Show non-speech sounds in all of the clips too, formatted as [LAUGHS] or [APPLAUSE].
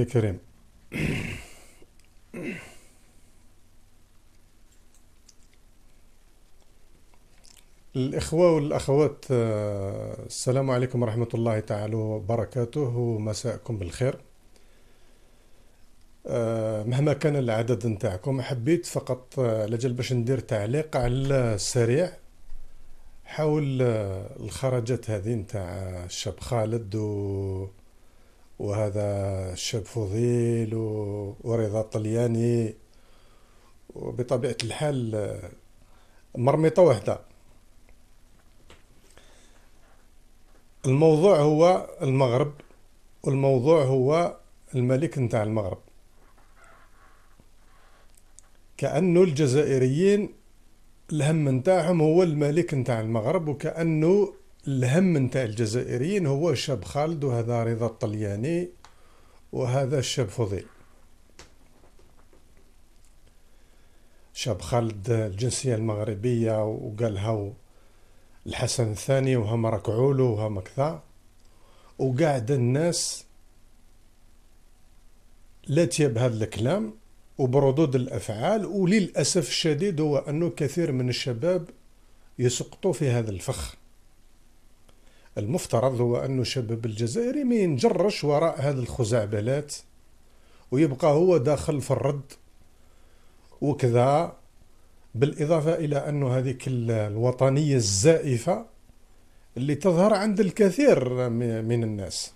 يا كريم الإخوة والأخوات آه، السلام عليكم ورحمة الله تعالى وبركاته ومساءكم بالخير آه، مهما كان العدد نتاعكم حبيت فقط آه، لجل باش ندير تعليق على السريع حول الخرجات هذه نتاع الشاب خالد و وهذا الشاب فضيل ورضا الطلياني وبطبيعة الحال مرمطة وحده الموضوع هو المغرب والموضوع هو الملك نتاع المغرب كأنه الجزائريين الهم نتاعهم هو الملك نتاع المغرب وكأنه الهم نتاع الجزائريين هو الشاب خالد وهذا رضا الطلياني وهذا الشاب فضيل شاب خالد الجنسية المغربية وقالها الحسن الثاني وهم ركعولو وهم كذا وقاعد الناس لاتية بهذا الكلام وبردود الأفعال وللأسف الشديد هو أنه كثير من الشباب يسقطوا في هذا الفخ المفترض هو أن الشباب الجزائري ما ينجرش وراء هذه الخزعبلات ويبقى هو داخل في الرد وكذا بالإضافة إلى أن هذه الوطنية الزائفة اللي تظهر عند الكثير من الناس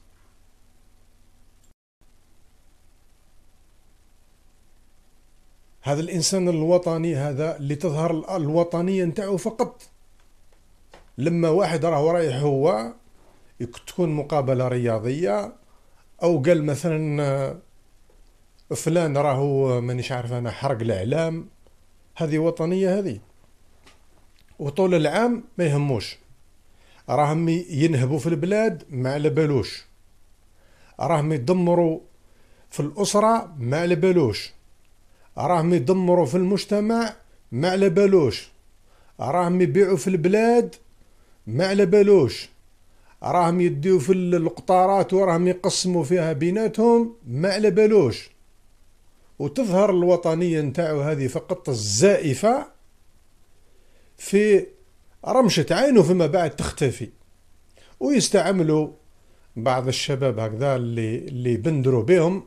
هذا الإنسان الوطني هذا اللي تظهر الوطنية نتاعو فقط لما واحد راه رايح هو تكون مقابله رياضيه او قال مثلا آه، فلان راهو مانيش عارف انا حرق الاعلام هذه وطنيه هذه وطول العام ما يهموش راهم ينهبوا في البلاد ما على بالوش راهم يدمروا في الاسره ما على بالوش راهم يدمروا في المجتمع ما على بالوش راهم يبيعوا في البلاد ما على بالوش راهم يديو في القطارات وراهم يقسموا فيها بيناتهم ما على بالوش وتظهر الوطنيه نتاعو هذه فقط الزائفه في رمشة عينه فيما بعد تختفي ويستعملوا بعض الشباب هكذا اللي اللي بندروا بهم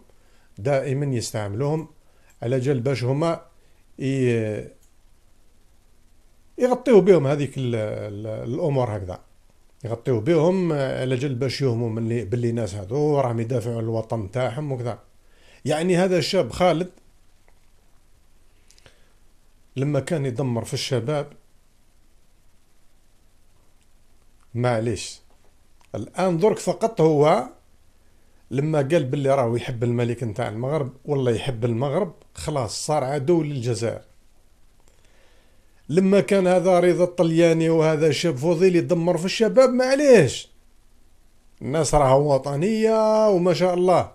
دائما يستعملوهم على جال باش هما يغطيو بهم هذيك الامور هكذا يغطيو بهم على آه، جال باش يهموا من باللي ناس هذو راهم يدافعوا الوطن تاعهم وكذا يعني هذا الشاب خالد لما كان يدمر في الشباب معليش الان درك فقط هو لما قال باللي راهو يحب الملك نتاع المغرب والله يحب المغرب خلاص صار عدو للجزائر لما كان هذا رضا الطلياني وهذا شاب فضيل يدمر في الشباب عليهش الناس راهم وطنية وما شاء الله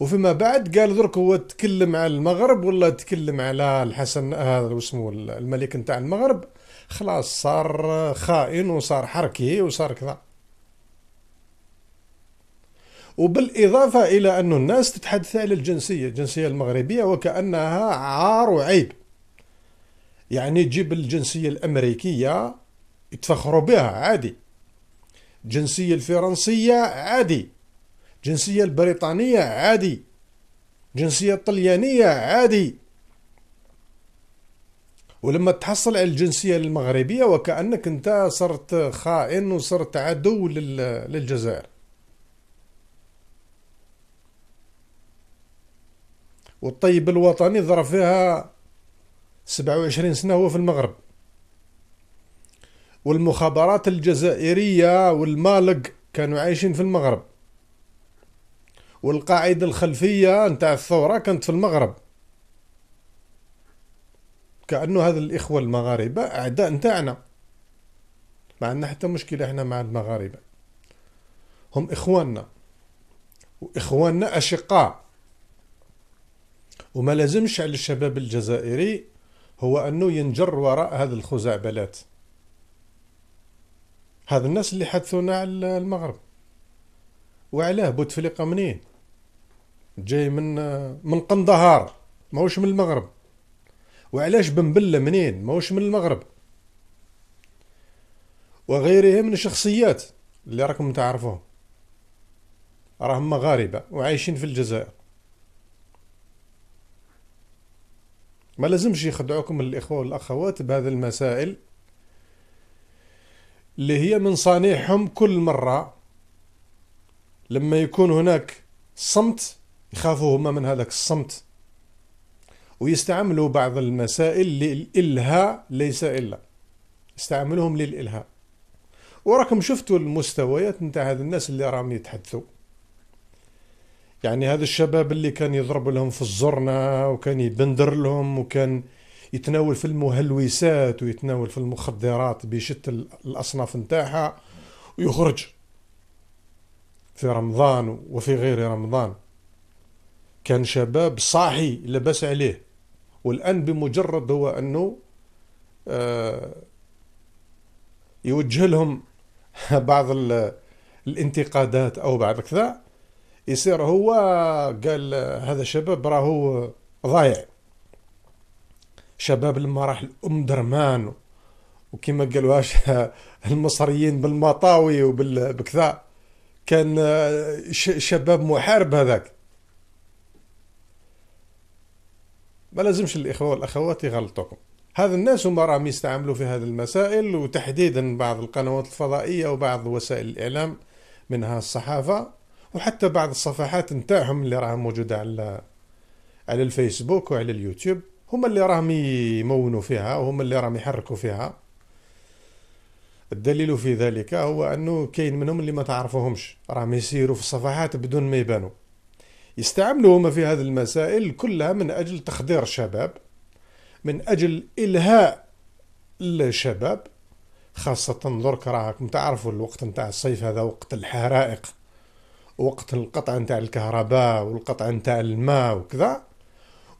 وفيما بعد قال درك هو تكلم على المغرب ولا تكلم على الحسن هذا اسمه الملك نتاع المغرب خلاص صار خائن وصار حركي وصار كذا وبالإضافة إلى أن الناس تتحدث على الجنسية الجنسية المغربية وكأنها عار وعيب يعني تجيب الجنسية الأمريكية يتفخروا بها عادي الجنسية الفرنسية عادي الجنسية البريطانية عادي الجنسية الطليانية عادي ولما تحصل على الجنسية المغربية وكأنك انت صرت خائن وصرت عدو للجزائر والطيب الوطني ضرب فيها 27 سنة هو في المغرب والمخابرات الجزائرية والمالق كانوا عايشين في المغرب والقاعدة الخلفية نتاع الثورة كانت في المغرب كأنه هذا الإخوة المغاربة أعداء نتاعنا ما عندنا حتى مشكلة احنا مع المغاربة هم إخواننا وإخواننا أشقاء وما لازمش على الشباب الجزائري هو أنه ينجر وراء هذه الخزعبلات هذا الناس اللي حدثونا على المغرب وعلاه بوتفليقة منين جاي من من قندهار ماهوش من المغرب وعلاش بله منين ماهوش من المغرب وغيره من الشخصيات اللي راكم تعرفوهم راهم مغاربة وعايشين في الجزائر ما لازمش يخدعوكم الإخوة والأخوات بهذه المسائل اللي هي من صانعهم كل مرة لما يكون هناك صمت يخافوا هما من هذاك الصمت ويستعملوا بعض المسائل للإلهاء ليس إلا استعملوهم للإلهاء وراكم شفتوا المستويات نتاع هاد الناس اللي راهم يتحدثوا يعني هذا الشباب اللي كان يضرب لهم في الزرنة وكان يبندر لهم وكان يتناول في المهلوسات ويتناول في المخدرات بشتى الأصناف نتاعها ويخرج في رمضان وفي غير رمضان كان شباب صاحي لبس عليه والآن بمجرد هو أنه آه، يوجه لهم [LAUGHS] بعض الانتقادات أو بعض كذا يصير هو قال هذا الشباب راهو ضايع شباب لما راح الام درمان وكما قالوهاش [LAUGHS] المصريين بالمطاوي وبالكذا كان شباب محارب هذاك ما لازمش الاخوه والاخوات يغلطوكم هذا الناس هما راهم يستعملوا في هذه المسائل وتحديدا بعض القنوات الفضائيه وبعض وسائل الاعلام منها الصحافه وحتى بعض الصفحات نتاعهم اللي راهم موجودة على على الفيسبوك وعلى اليوتيوب هما اللي راهم يمونوا فيها وهم اللي راهم يحركوا فيها الدليل في ذلك هو أنه كاين منهم اللي ما تعرفوهمش راهم يسيروا في الصفحات بدون ما يبانوا يستعملوا هما في هذه المسائل كلها من أجل تخدير الشباب من أجل إلهاء الشباب خاصة درك راكم تعرفوا الوقت نتاع الصيف هذا وقت الحرائق وقت القطع نتاع الكهرباء والقطع نتاع الماء وكذا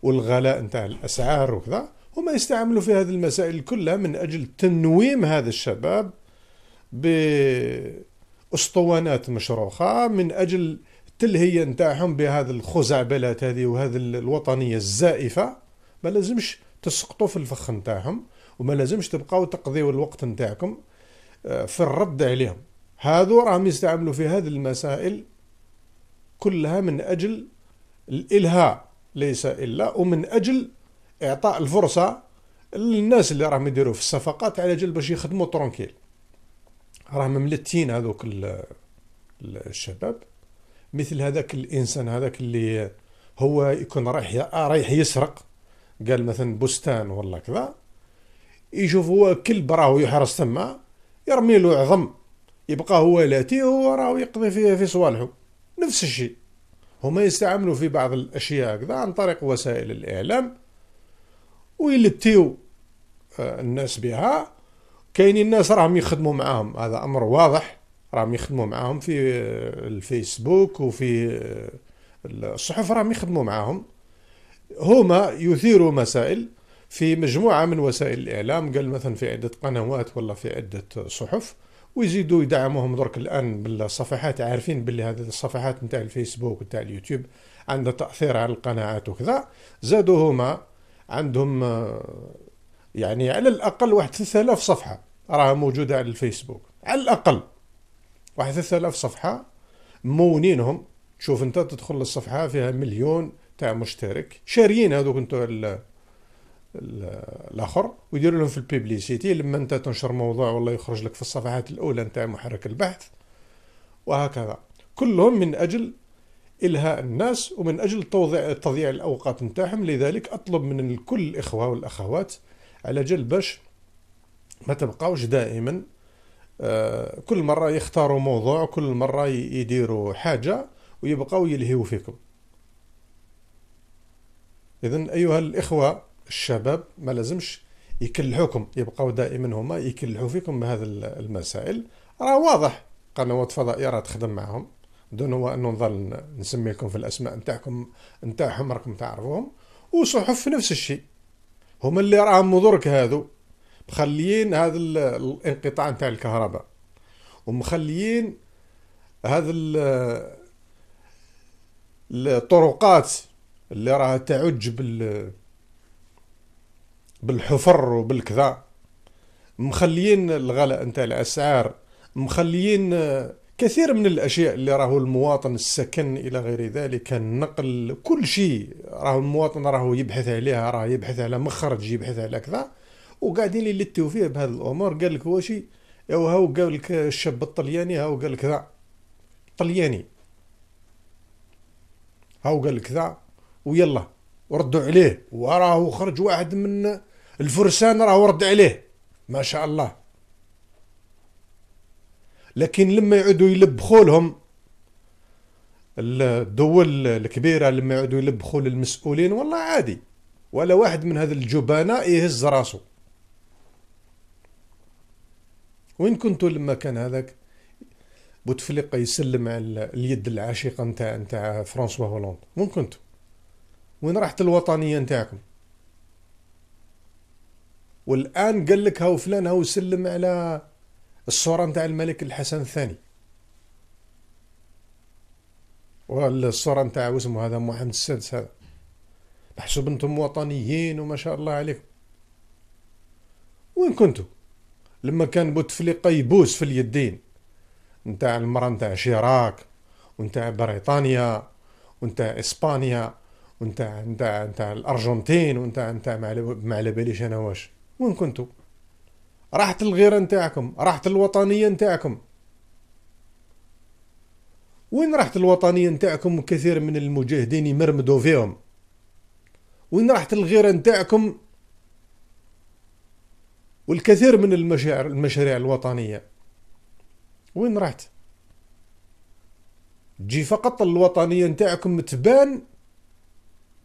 والغلاء نتاع الاسعار وكذا هما يستعملوا في هذه المسائل كلها من اجل تنويم هذا الشباب باسطوانات مشروخه من اجل التلهيه نتاعهم بهذا الخزعبلات هذه وهذه الوطنيه الزائفه ما لازمش تسقطوا في الفخ نتاعهم وما لازمش تبقاو تقضيوا الوقت نتاعكم آه، في الرد عليهم هذو راهم يستعملوا في هذه المسائل كلها من أجل الإلهاء ليس إلا ومن أجل إعطاء الفرصة للناس اللي راهم يديروا في الصفقات على جل باش يخدموا ترونكيل راهم ملتين هذوك الشباب مثل هذاك الإنسان هذاك اللي هو يكون رايح رايح يسرق قال مثلا بستان ولا كذا يشوف هو كلب راهو يحرس تما يرمي له عظم يبقى هو لاتي هو راه يقضي في في صوالحه نفس الشيء هما يستعملوا في بعض الأشياء هكذا عن طريق وسائل الإعلام ويلتيو آه، الناس بها كاينين الناس راهم يخدموا معاهم هذا أمر واضح راهم يخدموا معاهم في آه، الفيسبوك وفي آه، الصحف راهم يخدموا معاهم هما يثيروا مسائل في مجموعة من وسائل الإعلام قال مثلا في عدة قنوات ولا في عدة صحف ويزيدوا يدعموهم درك الان بالصفحات عارفين باللي هذه الصفحات نتاع الفيسبوك نتاع اليوتيوب عندها تاثير على القناعات وكذا زادوا هما عندهم آه، يعني على الاقل واحد 3000 صفحه راها موجوده على الفيسبوك على الاقل واحد 3000 صفحه مونينهم تشوف انت تدخل للصفحه فيها مليون تاع مشترك شاريين هذوك انتو الاخر ويديروا لهم في البيبليسيتي لما انت تنشر موضوع والله يخرج لك في الصفحات الاولى نتاع محرك البحث وهكذا كلهم من اجل الهاء الناس ومن اجل توضيع تضييع الاوقات نتاعهم لذلك اطلب من كل الاخوه والاخوات على جل باش ما تبقاوش دائما آه، كل مره يختاروا موضوع كل مره يديروا حاجه ويبقاو يلهيو فيكم اذا ايها الاخوه الشباب ما لازمش يكلحوكم يبقاو دائما هما يكلحو فيكم بهذه المسائل راه واضح قنوات فضائيه راه تخدم معهم دون هو انه نظل نسمي لكم في الاسماء نتاعكم نتاعهم راكم تعرفوهم وصحف نفس الشيء هما اللي راهم مضرك هادو مخليين هذا الانقطاع نتاع الكهرباء ومخليين هذا الطرقات اللي راها تعج بال بالحفر وبالكذا مخليين الغلاء نتاع الاسعار مخليين كثير من الاشياء اللي راهو المواطن السكن الى غير ذلك النقل كل شيء راهو المواطن راهو يبحث عليها راه يبحث على مخرج يبحث على كذا وقاعدين يلتوا فيه بهذه الامور قال لك واش او هاو قال لك الشاب الطلياني هاو قال لك كذا طلياني هاو قال لك كذا ويلا وردوا عليه وراهو خرج واحد من الفرسان راه ورد عليه ما شاء الله لكن لما يعودوا يلبخوا لهم الدول الكبيرة لما يعودوا يلبخوا للمسؤولين والله عادي ولا واحد من هذا الجبناء يهز راسه وين كنتوا لما كان هذاك بوتفليقة يسلم على اليد العاشقة نتاع نتاع فرانسوا هولاند وين كنتوا وين راحت الوطنية نتاعكم والان قال لك هاو فلان هاو سلم على الصوره نتاع الملك الحسن الثاني والصوره نتاع اسمه هذا محمد السادس هذا بحسب انتم وطنيين وما شاء الله عليكم وين كنتوا لما كان بوتفليقه يبوس في اليدين نتاع المراه نتاع شراك ونتاع بريطانيا ونتاع اسبانيا ونتاع نتاع نتاع الارجنتين ونتاع نتاع ما على باليش انا واش وين كنتوا راحت الغيره نتاعكم راحت الوطنيه نتاعكم وين راحت الوطنيه نتاعكم كثير من المجاهدين يمرمدوا فيهم وين راحت الغيره نتاعكم والكثير من المشاعر المشاريع الوطنيه وين راحت تجي فقط الوطنيه نتاعكم تبان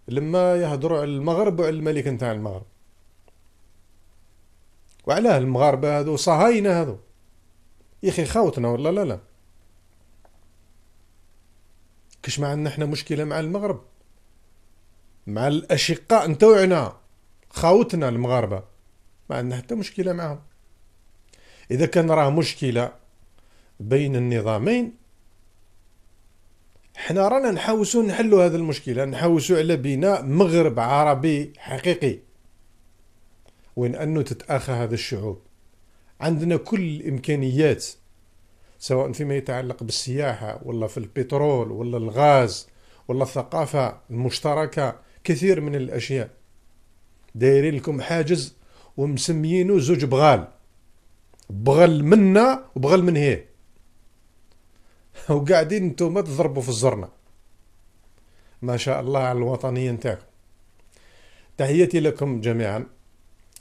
لما يهضروا على المغرب وعلى الملك نتاع المغرب وعلاه المغاربه هذو صهاينه هذو يا خاوتنا ولا لا لا كش ما عندنا احنا مشكله مع المغرب مع الاشقاء نتوعنا خاوتنا المغاربه ما عندنا حتى مشكله معهم اذا كان راه مشكله بين النظامين حنا رانا نحاوسو نحلو هذه المشكله نحاوسو على بناء مغرب عربي حقيقي وين أنه تتآخى هذا الشعوب عندنا كل الإمكانيات سواء فيما يتعلق بالسياحة ولا في البترول ولا الغاز ولا الثقافة المشتركة كثير من الأشياء دايرين لكم حاجز ومسميينه زوج بغال بغل منا وبغل من هي [LAUGHS] وقاعدين نتوما تضربوا في الزرنة ما شاء الله على الوطنية نتاعكم تحياتي لكم جميعا